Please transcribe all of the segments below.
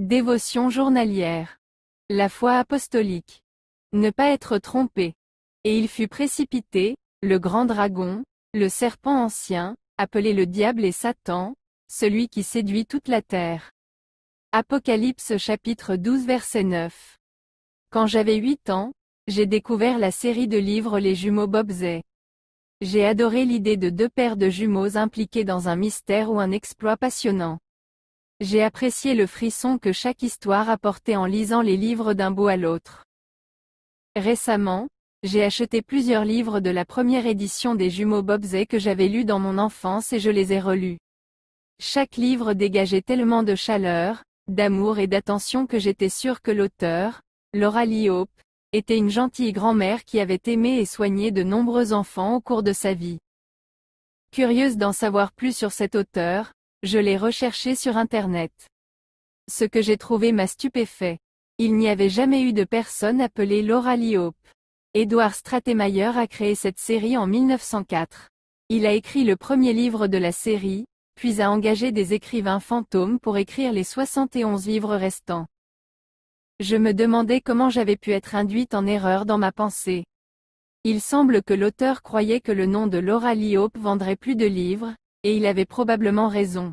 Dévotion journalière. La foi apostolique. Ne pas être trompé. Et il fut précipité, le grand dragon, le serpent ancien, appelé le diable et Satan, celui qui séduit toute la terre. Apocalypse chapitre 12 verset 9. Quand j'avais 8 ans, j'ai découvert la série de livres Les jumeaux Bobsey. J'ai adoré l'idée de deux paires de jumeaux impliqués dans un mystère ou un exploit passionnant. J'ai apprécié le frisson que chaque histoire apportait en lisant les livres d'un bout à l'autre. Récemment, j'ai acheté plusieurs livres de la première édition des jumeaux Bobsey que j'avais lus dans mon enfance et je les ai relus. Chaque livre dégageait tellement de chaleur, d'amour et d'attention que j'étais sûre que l'auteur, Laura Lee Hope, était une gentille grand-mère qui avait aimé et soigné de nombreux enfants au cours de sa vie. Curieuse d'en savoir plus sur cet auteur, je l'ai recherché sur Internet. Ce que j'ai trouvé m'a stupéfait. Il n'y avait jamais eu de personne appelée Laura Lee Hope. Edouard Stratemeyer a créé cette série en 1904. Il a écrit le premier livre de la série, puis a engagé des écrivains fantômes pour écrire les 71 livres restants. Je me demandais comment j'avais pu être induite en erreur dans ma pensée. Il semble que l'auteur croyait que le nom de Laura Lee Hope vendrait plus de livres, et il avait probablement raison.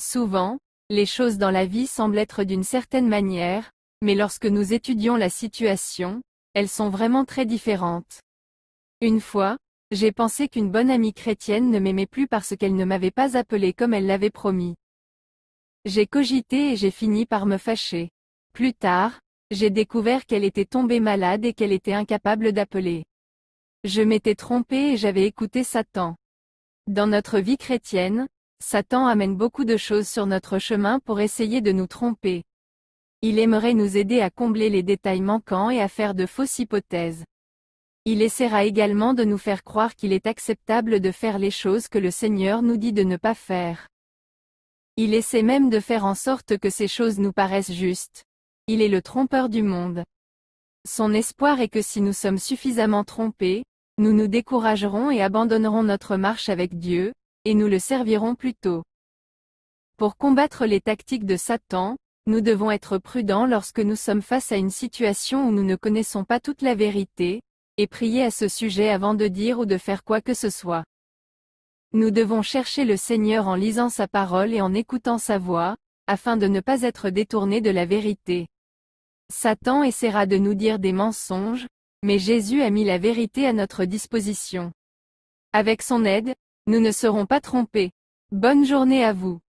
Souvent, les choses dans la vie semblent être d'une certaine manière, mais lorsque nous étudions la situation, elles sont vraiment très différentes. Une fois, j'ai pensé qu'une bonne amie chrétienne ne m'aimait plus parce qu'elle ne m'avait pas appelé comme elle l'avait promis. J'ai cogité et j'ai fini par me fâcher. Plus tard, j'ai découvert qu'elle était tombée malade et qu'elle était incapable d'appeler. Je m'étais trompée et j'avais écouté Satan. Dans notre vie chrétienne, Satan amène beaucoup de choses sur notre chemin pour essayer de nous tromper. Il aimerait nous aider à combler les détails manquants et à faire de fausses hypothèses. Il essaiera également de nous faire croire qu'il est acceptable de faire les choses que le Seigneur nous dit de ne pas faire. Il essaie même de faire en sorte que ces choses nous paraissent justes. Il est le trompeur du monde. Son espoir est que si nous sommes suffisamment trompés, nous nous découragerons et abandonnerons notre marche avec Dieu, et nous le servirons plus tôt. Pour combattre les tactiques de Satan, nous devons être prudents lorsque nous sommes face à une situation où nous ne connaissons pas toute la vérité, et prier à ce sujet avant de dire ou de faire quoi que ce soit. Nous devons chercher le Seigneur en lisant sa parole et en écoutant sa voix, afin de ne pas être détournés de la vérité. Satan essaiera de nous dire des mensonges, mais Jésus a mis la vérité à notre disposition. Avec son aide, nous ne serons pas trompés. Bonne journée à vous.